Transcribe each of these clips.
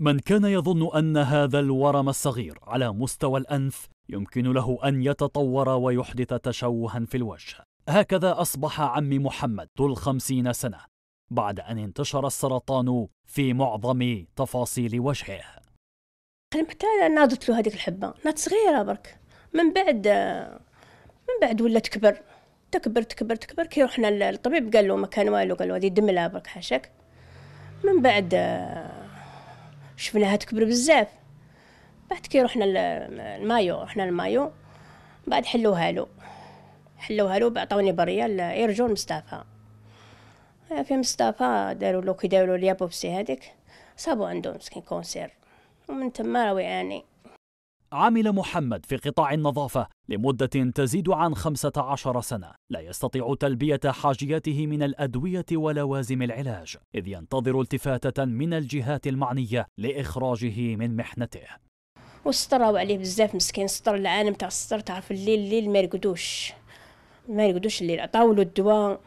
من كان يظن أن هذا الورم الصغير على مستوى الأنف يمكن له أن يتطور ويحدث تشوها في الوجه هكذا أصبح عمي محمد ذو الخمسين سنة بعد أن انتشر السرطان في معظم تفاصيل وجهه حتى ناضت له هذيك الحبة نات صغيرة برك من بعد من بعد ولا تكبر تكبر تكبر تكبر كي رحنا للطبيب قال له ما كان والو قال له هذه دملة برك حاشاك من بعد شفناها تكبر بزاف بعد كي رحنا المايو رحنا المايو بعد حلوها له حلوها له بعطوني بريه لإرجون إيه، مصطفى آه، في مصطفى داروا له كي داروا ليابوبسي بوبسي هذيك صابوا عنده مسكين كونسير ومن تما راهو يعاني عمل محمد في قطاع النظافة لمدة تزيد عن 15 سنة لا يستطيع تلبية حاجياته من الأدوية ولوازم العلاج إذ ينتظر التفاتة من الجهات المعنية لإخراجه من محنته وستروا عليه بزاف مسكين سطر العالم تاع السطر تعرف الليل الليل ما يرقدوش ما يرقدوش الليل عطاو له الدواء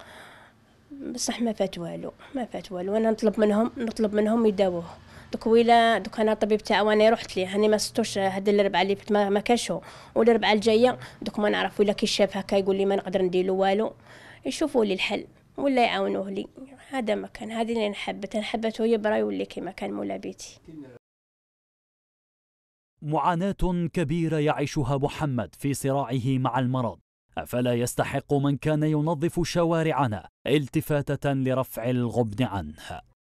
بصح ما فات والو ما فات والو انا نطلب منهم نطلب منهم يداووه دوك ويلا دوك انا طبيب تاع وانا رحت ليه هاني ما ستوش هاد الربع اللي ما كاش هو والربعه الجايه دوك ما نعرف ولا كي شاف هكا يقول لي ما نقدر ندير له والو يشوفوا لي الحل ولا يعاونوه لي هذا ما كان هذه اللي نحبت نحبته يبرى يولي كيما كان مولا بيتي معاناة كبيرة يعيشها محمد في صراعه مع المرض أفلا يستحق من كان ينظف شوارعنا التفاتة لرفع الغبن عنه